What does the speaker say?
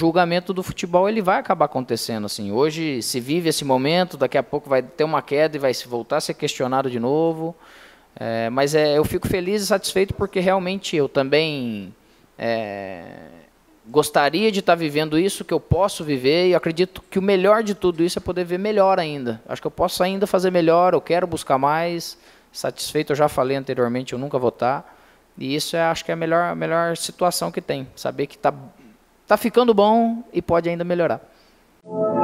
julgamento do futebol ele vai acabar acontecendo assim. Hoje se vive esse momento, daqui a pouco vai ter uma queda e vai se voltar a ser questionado de novo. É, mas é, eu fico feliz e satisfeito porque realmente eu também é, gostaria de estar vivendo isso que eu posso viver e acredito que o melhor de tudo isso é poder ver melhor ainda. Acho que eu posso ainda fazer melhor, eu quero buscar mais. Satisfeito, eu já falei anteriormente, eu nunca vou estar. E isso é, acho que é a melhor, a melhor situação que tem. Saber que está Está ficando bom e pode ainda melhorar.